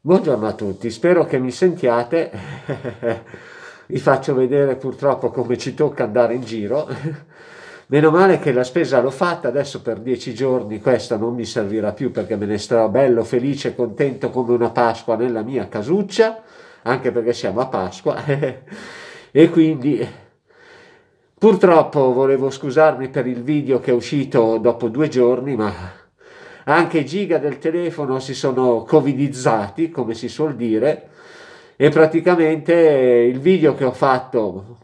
Buongiorno a tutti, spero che mi sentiate. Vi faccio vedere purtroppo come ci tocca andare in giro. Meno male che la spesa l'ho fatta, adesso per dieci giorni questa non mi servirà più perché me ne starò bello, felice, contento come una Pasqua nella mia casuccia, anche perché siamo a Pasqua. e quindi purtroppo volevo scusarmi per il video che è uscito dopo due giorni, ma anche i giga del telefono si sono covidizzati, come si suol dire, e praticamente il video che ho fatto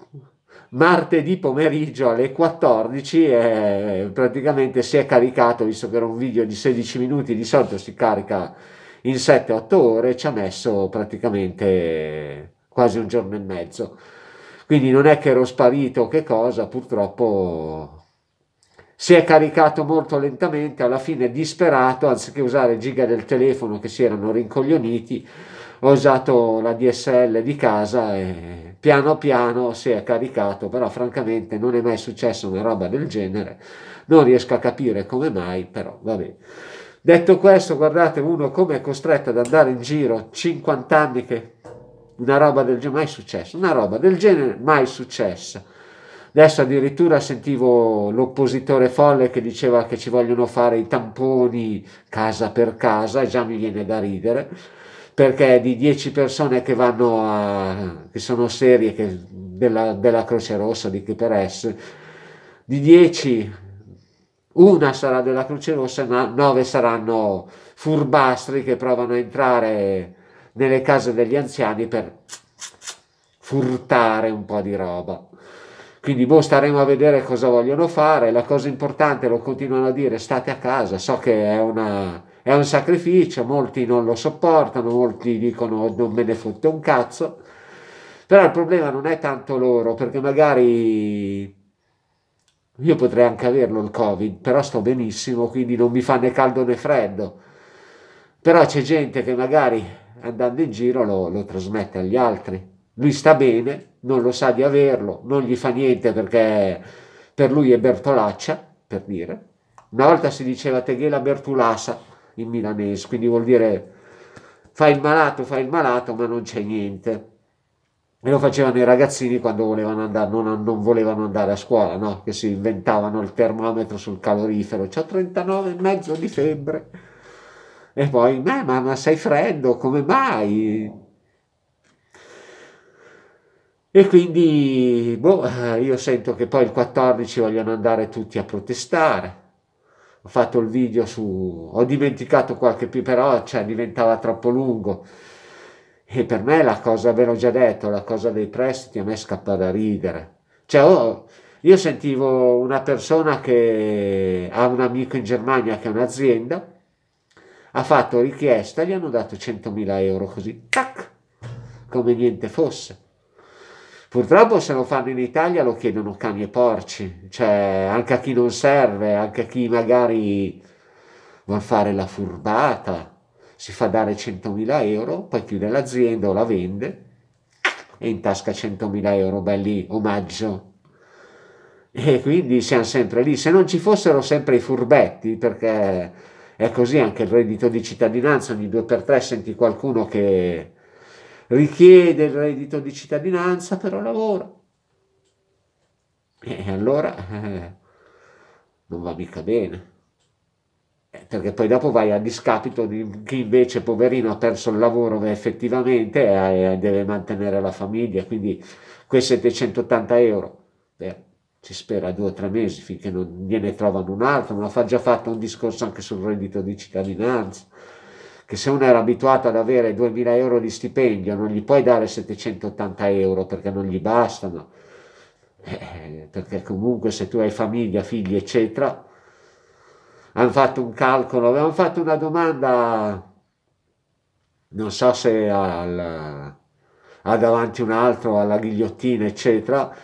martedì pomeriggio alle 14 eh, praticamente si è caricato, visto che era un video di 16 minuti, di solito si carica in 7-8 ore, ci ha messo praticamente quasi un giorno e mezzo. Quindi non è che ero sparito che cosa, purtroppo si è caricato molto lentamente, alla fine disperato, anziché usare giga del telefono che si erano rincoglioniti, ho usato la DSL di casa e piano piano si è caricato, però francamente non è mai successo una roba del genere, non riesco a capire come mai, però va bene. Detto questo, guardate uno come è costretto ad andare in giro 50 anni che una roba del genere mai successa, una roba del genere mai successa. Adesso addirittura sentivo l'oppositore folle che diceva che ci vogliono fare i tamponi casa per casa e già mi viene da ridere perché di 10 persone che vanno a, che sono serie che, della, della Croce Rossa, di che per essere, di 10 una sarà della Croce Rossa, ma 9 saranno furbastri che provano a entrare nelle case degli anziani per furtare un po' di roba. Quindi boh, staremo a vedere cosa vogliono fare. La cosa importante, lo continuano a dire, state a casa. So che è, una, è un sacrificio, molti non lo sopportano, molti dicono non me ne fotte un cazzo. Però il problema non è tanto loro, perché magari io potrei anche averlo il Covid, però sto benissimo, quindi non mi fa né caldo né freddo. Però c'è gente che magari andando in giro lo, lo trasmette agli altri lui sta bene, non lo sa di averlo, non gli fa niente perché per lui è Bertolaccia, per dire. Una volta si diceva Teghela Bertulassa in milanese, quindi vuol dire fa il malato, fa il malato, ma non c'è niente. E lo facevano i ragazzini quando volevano andare, non, non, volevano andare a scuola, no? che si inventavano il termometro sul calorifero, 39 e mezzo di febbre. E poi, ma, ma, ma sei freddo, come mai? E quindi boh, eh, io sento che poi il 14 vogliono andare tutti a protestare. Ho fatto il video su... ho dimenticato qualche più, però cioè, diventava troppo lungo. E per me la cosa, ve l'ho già detto, la cosa dei prestiti a me scappa da ridere. Cioè, oh, io sentivo una persona che ha un amico in Germania che ha un'azienda, ha fatto richiesta, gli hanno dato 100.000 euro così, tac, come niente fosse. Purtroppo se lo fanno in Italia lo chiedono cani e porci, cioè anche a chi non serve, anche a chi magari vuol fare la furbata, si fa dare 100.000 euro, poi chiude l'azienda o la vende e in tasca 100.000 euro, belli omaggio. E quindi siamo sempre lì. Se non ci fossero sempre i furbetti, perché è così anche il reddito di cittadinanza, ogni 2x3 senti qualcuno che richiede il reddito di cittadinanza, però lavora. E allora eh, non va mica bene. Eh, perché poi dopo vai a discapito di chi invece, poverino, ha perso il lavoro effettivamente e deve mantenere la famiglia. Quindi quei 780 euro beh, ci spera due o tre mesi finché non gliene trovano un altro, ma fa già fatto un discorso anche sul reddito di cittadinanza che se uno era abituato ad avere 2000 euro di stipendio non gli puoi dare 780 euro perché non gli bastano, eh, perché comunque se tu hai famiglia, figli eccetera, hanno fatto un calcolo, avevano fatto una domanda, non so se al, a davanti un altro, alla ghigliottina eccetera,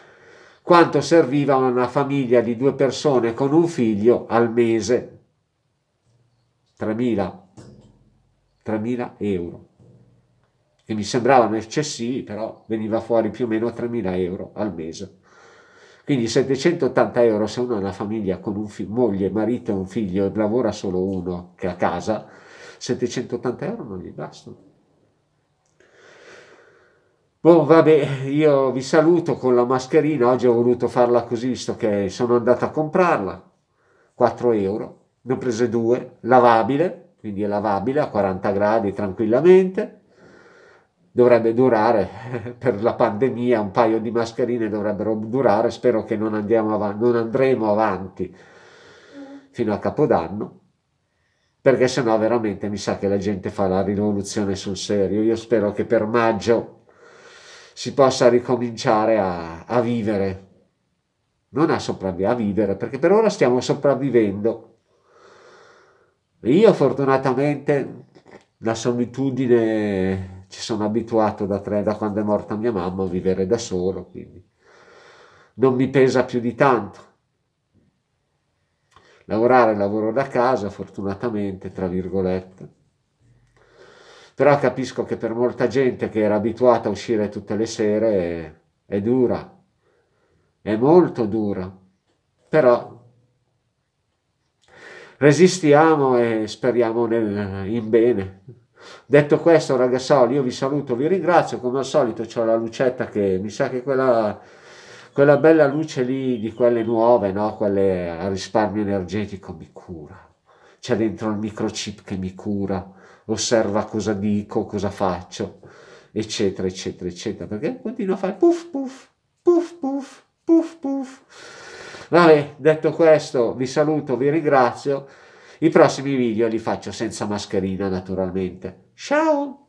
quanto serviva una famiglia di due persone con un figlio al mese. 3.000 3.000 euro, che mi sembravano eccessivi, però veniva fuori più o meno 3.000 euro al mese. Quindi 780 euro se uno ha una famiglia con un figlio, moglie, marito e un figlio e lavora solo uno che è a casa, 780 euro non gli bastano. Boh, vabbè, io vi saluto con la mascherina, oggi ho voluto farla così visto che sono andato a comprarla, 4 euro, ne ho prese due, lavabile, quindi è lavabile a 40 gradi tranquillamente. Dovrebbe durare per la pandemia, un paio di mascherine dovrebbero durare, spero che non, av- non andremo avanti fino a Capodanno perché sennò veramente mi sa che la gente fa la rivoluzione sul serio. Io spero che per maggio si possa ricominciare a, a vivere, non a sopravvivere, a vivere, perché per ora stiamo sopravvivendo io fortunatamente la solitudine ci sono abituato da, tre, da quando è morta mia mamma a vivere da solo, quindi non mi pesa più di tanto. Lavorare lavoro da casa, fortunatamente, tra virgolette. Però capisco che per molta gente che era abituata a uscire tutte le sere è, è dura, è molto dura. Però resistiamo e speriamo nel, in bene. Detto questo, ragazzoli, io vi saluto, vi ringrazio. Come al solito, ho la lucetta che mi sa che quella, quella bella luce lì di quelle nuove, no? quelle a risparmio energetico, mi cura. C'è dentro il microchip che mi cura, osserva cosa dico, cosa faccio, eccetera, eccetera, eccetera. Perché continua a fare puff, puff, puff, puff, puff, puff. Vabbè, detto questo, vi saluto, vi ringrazio. I prossimi video li faccio senza mascherina, naturalmente. Ciao!